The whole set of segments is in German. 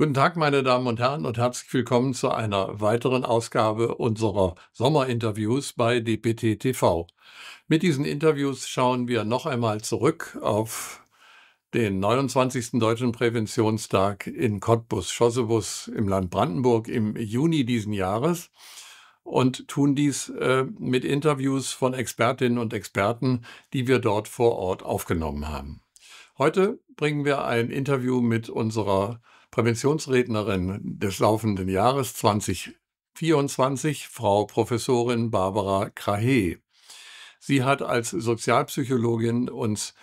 Guten Tag, meine Damen und Herren, und herzlich willkommen zu einer weiteren Ausgabe unserer Sommerinterviews bei DPT TV. Mit diesen Interviews schauen wir noch einmal zurück auf den 29. Deutschen Präventionstag in Cottbus, Schossebus im Land Brandenburg im Juni diesen Jahres und tun dies äh, mit Interviews von Expertinnen und Experten, die wir dort vor Ort aufgenommen haben. Heute bringen wir ein Interview mit unserer Präventionsrednerin des laufenden Jahres 2024, Frau Professorin Barbara Krahe. Sie hat als Sozialpsychologin uns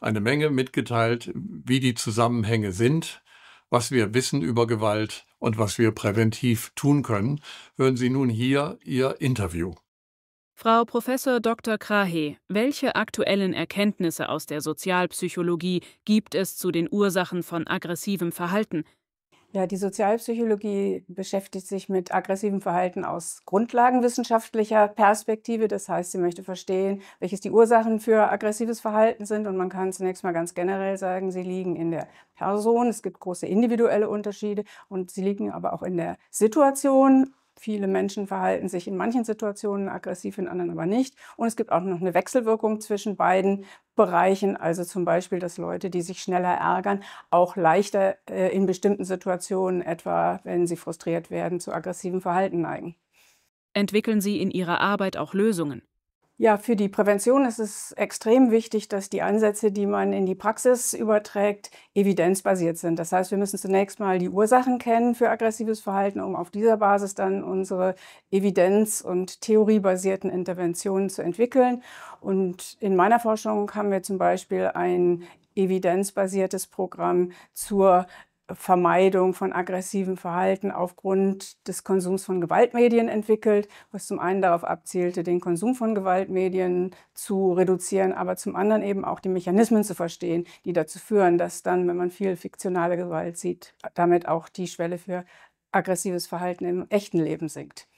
eine Menge mitgeteilt, wie die Zusammenhänge sind, was wir wissen über Gewalt und was wir präventiv tun können. Hören Sie nun hier Ihr Interview. Frau Professor Dr. Krahe, welche aktuellen Erkenntnisse aus der Sozialpsychologie gibt es zu den Ursachen von aggressivem Verhalten, ja, die Sozialpsychologie beschäftigt sich mit aggressivem Verhalten aus grundlagenwissenschaftlicher Perspektive. Das heißt, sie möchte verstehen, welches die Ursachen für aggressives Verhalten sind. Und man kann zunächst mal ganz generell sagen, sie liegen in der Person. Es gibt große individuelle Unterschiede und sie liegen aber auch in der Situation Viele Menschen verhalten sich in manchen Situationen aggressiv, in anderen aber nicht. Und es gibt auch noch eine Wechselwirkung zwischen beiden Bereichen, also zum Beispiel, dass Leute, die sich schneller ärgern, auch leichter äh, in bestimmten Situationen, etwa wenn sie frustriert werden, zu aggressivem Verhalten neigen. Entwickeln Sie in Ihrer Arbeit auch Lösungen? Ja, für die Prävention ist es extrem wichtig, dass die Ansätze, die man in die Praxis überträgt, evidenzbasiert sind. Das heißt, wir müssen zunächst mal die Ursachen kennen für aggressives Verhalten, um auf dieser Basis dann unsere evidenz- und theoriebasierten Interventionen zu entwickeln. Und in meiner Forschung haben wir zum Beispiel ein evidenzbasiertes Programm zur Vermeidung von aggressiven Verhalten aufgrund des Konsums von Gewaltmedien entwickelt, was zum einen darauf abzielte, den Konsum von Gewaltmedien zu reduzieren, aber zum anderen eben auch die Mechanismen zu verstehen, die dazu führen, dass dann, wenn man viel fiktionale Gewalt sieht, damit auch die Schwelle für aggressives Verhalten im echten Leben sinkt.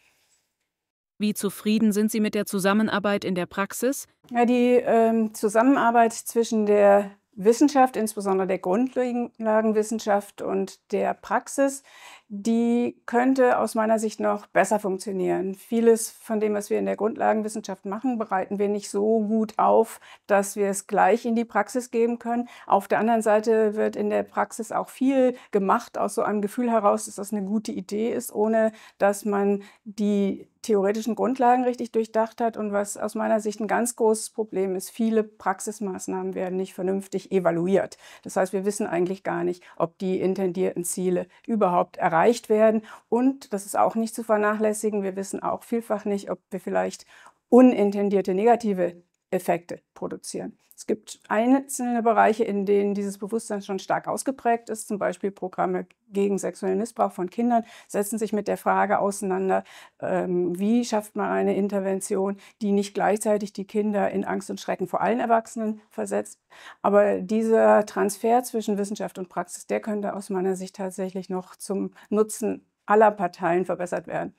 Wie zufrieden sind Sie mit der Zusammenarbeit in der Praxis? Ja, die ähm, Zusammenarbeit zwischen der Wissenschaft, insbesondere der Grundlagenwissenschaft und der Praxis, die könnte aus meiner Sicht noch besser funktionieren. Vieles von dem, was wir in der Grundlagenwissenschaft machen, bereiten wir nicht so gut auf, dass wir es gleich in die Praxis geben können. Auf der anderen Seite wird in der Praxis auch viel gemacht aus so einem Gefühl heraus, dass das eine gute Idee ist, ohne dass man die theoretischen Grundlagen richtig durchdacht hat. Und was aus meiner Sicht ein ganz großes Problem ist, viele Praxismaßnahmen werden nicht vernünftig evaluiert. Das heißt, wir wissen eigentlich gar nicht, ob die intendierten Ziele überhaupt erreicht erreicht werden. Und das ist auch nicht zu vernachlässigen. Wir wissen auch vielfach nicht, ob wir vielleicht unintendierte negative Effekte produzieren. Es gibt einzelne Bereiche, in denen dieses Bewusstsein schon stark ausgeprägt ist. Zum Beispiel Programme gegen sexuellen Missbrauch von Kindern setzen sich mit der Frage auseinander, ähm, wie schafft man eine Intervention, die nicht gleichzeitig die Kinder in Angst und Schrecken vor allen Erwachsenen versetzt. Aber dieser Transfer zwischen Wissenschaft und Praxis, der könnte aus meiner Sicht tatsächlich noch zum Nutzen aller Parteien verbessert werden.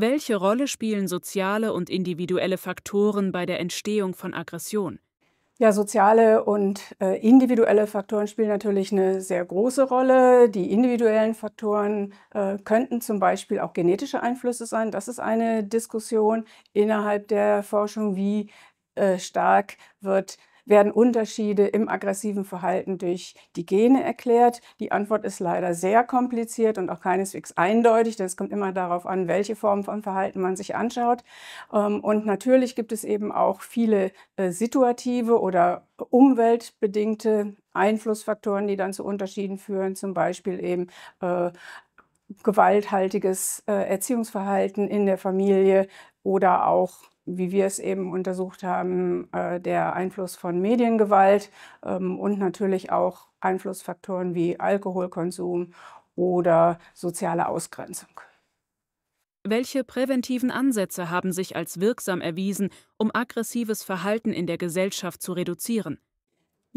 Welche Rolle spielen soziale und individuelle Faktoren bei der Entstehung von Aggression? Ja, soziale und äh, individuelle Faktoren spielen natürlich eine sehr große Rolle. Die individuellen Faktoren äh, könnten zum Beispiel auch genetische Einflüsse sein. Das ist eine Diskussion innerhalb der Forschung, wie äh, stark wird werden Unterschiede im aggressiven Verhalten durch die Gene erklärt. Die Antwort ist leider sehr kompliziert und auch keineswegs eindeutig, denn es kommt immer darauf an, welche Form von Verhalten man sich anschaut. Ähm, und natürlich gibt es eben auch viele äh, situative oder umweltbedingte Einflussfaktoren, die dann zu Unterschieden führen, zum Beispiel eben äh, gewalthaltiges äh, Erziehungsverhalten in der Familie oder auch wie wir es eben untersucht haben, äh, der Einfluss von Mediengewalt ähm, und natürlich auch Einflussfaktoren wie Alkoholkonsum oder soziale Ausgrenzung. Welche präventiven Ansätze haben sich als wirksam erwiesen, um aggressives Verhalten in der Gesellschaft zu reduzieren?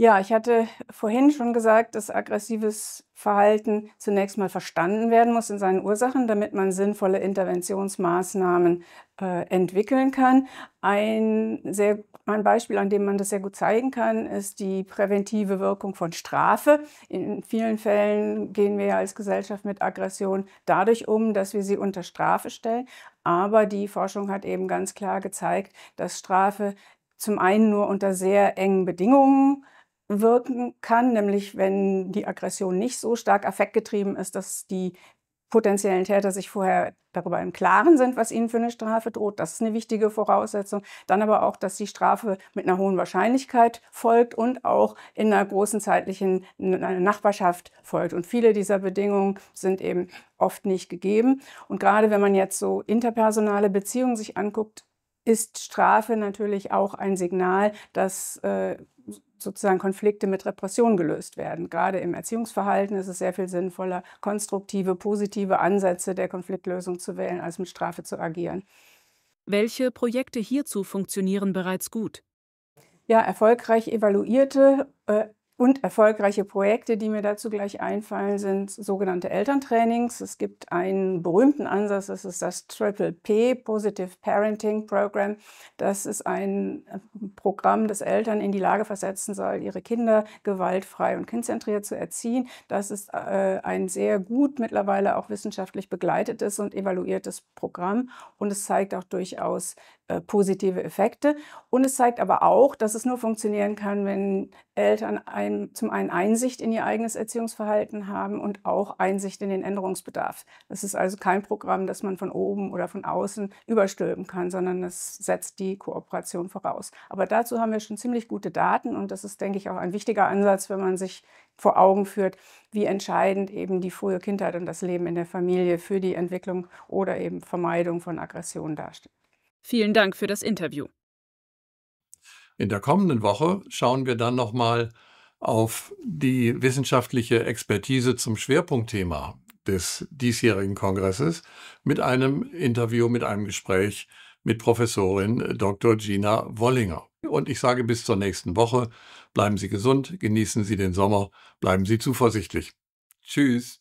Ja, ich hatte vorhin schon gesagt, dass aggressives Verhalten zunächst mal verstanden werden muss in seinen Ursachen, damit man sinnvolle Interventionsmaßnahmen äh, entwickeln kann. Ein, sehr, ein Beispiel, an dem man das sehr gut zeigen kann, ist die präventive Wirkung von Strafe. In vielen Fällen gehen wir als Gesellschaft mit Aggression dadurch um, dass wir sie unter Strafe stellen. Aber die Forschung hat eben ganz klar gezeigt, dass Strafe zum einen nur unter sehr engen Bedingungen wirken kann, nämlich wenn die Aggression nicht so stark affektgetrieben ist, dass die potenziellen Täter sich vorher darüber im Klaren sind, was ihnen für eine Strafe droht. Das ist eine wichtige Voraussetzung. Dann aber auch, dass die Strafe mit einer hohen Wahrscheinlichkeit folgt und auch in einer großen zeitlichen Nachbarschaft folgt. Und viele dieser Bedingungen sind eben oft nicht gegeben. Und gerade wenn man jetzt so interpersonale Beziehungen sich anguckt, ist Strafe natürlich auch ein Signal, dass äh, sozusagen Konflikte mit Repression gelöst werden. Gerade im Erziehungsverhalten ist es sehr viel sinnvoller, konstruktive, positive Ansätze der Konfliktlösung zu wählen, als mit Strafe zu agieren. Welche Projekte hierzu funktionieren bereits gut? Ja, erfolgreich evaluierte äh, und erfolgreiche Projekte, die mir dazu gleich einfallen, sind sogenannte Elterntrainings. Es gibt einen berühmten Ansatz, das ist das Triple P, Positive Parenting Program. Das ist ein äh, Programm, das Eltern in die Lage versetzen soll, ihre Kinder gewaltfrei und kindzentriert zu erziehen. Das ist äh, ein sehr gut mittlerweile auch wissenschaftlich begleitetes und evaluiertes Programm und es zeigt auch durchaus äh, positive Effekte. Und es zeigt aber auch, dass es nur funktionieren kann, wenn Eltern ein, zum einen Einsicht in ihr eigenes Erziehungsverhalten haben und auch Einsicht in den Änderungsbedarf. Das ist also kein Programm, das man von oben oder von außen überstülpen kann, sondern es setzt die Kooperation voraus. Aber dazu haben wir schon ziemlich gute Daten und das ist, denke ich, auch ein wichtiger Ansatz, wenn man sich vor Augen führt, wie entscheidend eben die frühe Kindheit und das Leben in der Familie für die Entwicklung oder eben Vermeidung von Aggressionen darstellt. Vielen Dank für das Interview. In der kommenden Woche schauen wir dann nochmal auf die wissenschaftliche Expertise zum Schwerpunktthema des diesjährigen Kongresses mit einem Interview, mit einem Gespräch mit Professorin Dr. Gina Wollinger. Und ich sage bis zur nächsten Woche, bleiben Sie gesund, genießen Sie den Sommer, bleiben Sie zuversichtlich. Tschüss.